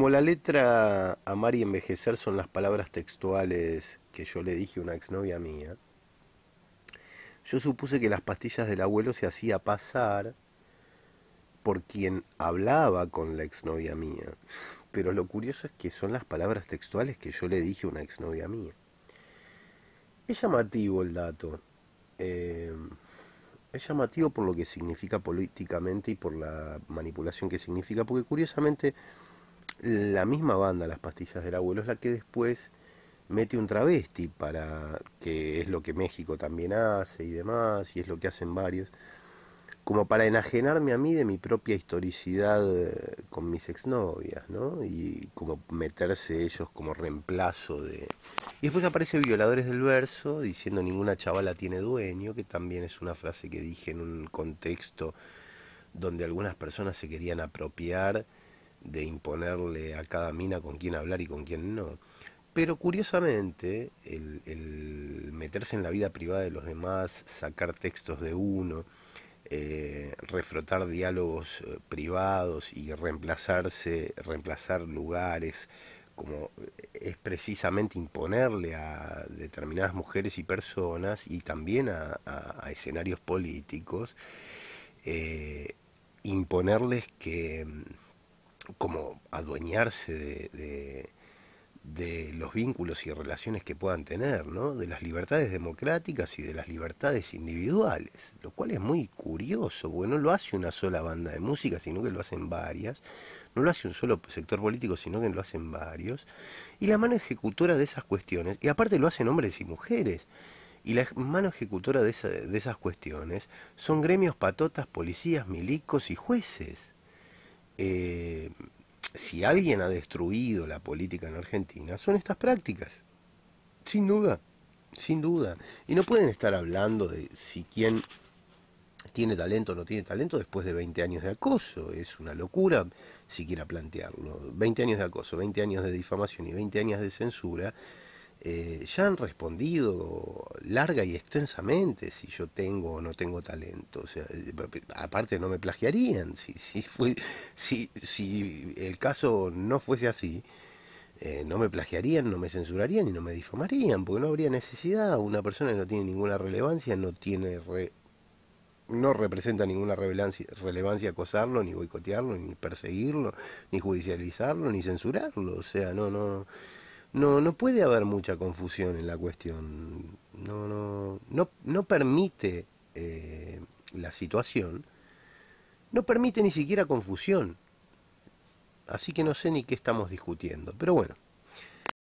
Como la letra amar y envejecer son las palabras textuales que yo le dije a una exnovia mía, yo supuse que las pastillas del abuelo se hacía pasar por quien hablaba con la exnovia mía. Pero lo curioso es que son las palabras textuales que yo le dije a una exnovia mía. Es llamativo el dato. Eh, es llamativo por lo que significa políticamente y por la manipulación que significa, porque curiosamente la misma banda, Las Pastillas del Abuelo, es la que después mete un travesti para que es lo que México también hace y demás, y es lo que hacen varios, como para enajenarme a mí de mi propia historicidad eh, con mis exnovias, ¿no? Y como meterse ellos como reemplazo de... Y después aparece Violadores del Verso diciendo ninguna chavala tiene dueño, que también es una frase que dije en un contexto donde algunas personas se querían apropiar de imponerle a cada mina con quién hablar y con quién no. Pero curiosamente, el, meterse en la vida privada de los demás, sacar textos de uno, eh, refrotar diálogos eh, privados y reemplazarse, reemplazar lugares, como eh, es precisamente imponerle a determinadas mujeres y personas y también a, escenarios políticos, imponerles que mm, como adueñarse de, de, los vínculos y relaciones que puedan tener, ¿no? de las libertades democráticas y de las libertades individuales, lo cual es muy curioso, porque no lo hace una sola banda de música, sino que lo hacen varias, no lo hace un solo sector político, sino que lo hacen varios, y la mano ejecutora de esas cuestiones, y aparte lo hacen hombres y mujeres, y la mano ejecutora de esas cuestiones son gremios patotas, policías, milicos y jueces eh, si alguien ha destruido la política en Argentina, son estas prácticas. Sin duda, sin duda. Y no pueden estar hablando de si quien tiene talento o no tiene talento después de 20 años de acoso. Es una locura siquiera plantearlo. 20 años de acoso, 20 años de difamación y 20 años de censura. Eh, ya han respondido larga y extensamente si yo tengo o no tengo talento. O sea, eh, aparte no me plagiarían. Si, si, fue, si, si el caso no fuese así, eh, no me plagiarían, no me censurarían y no me difamarían, porque no habría necesidad. Una persona que no tiene ninguna relevancia, no tiene no representa ninguna relevancia, relevancia acosarlo, ni boicotearlo, ni perseguirlo, ni judicializarlo, ni censurarlo. O sea, no, no no, no puede haber mucha confusión en la cuestión. No, no, no, permite eh, la situación, no permite ni siquiera confusión. Así que no sé ni qué estamos discutiendo. Pero bueno.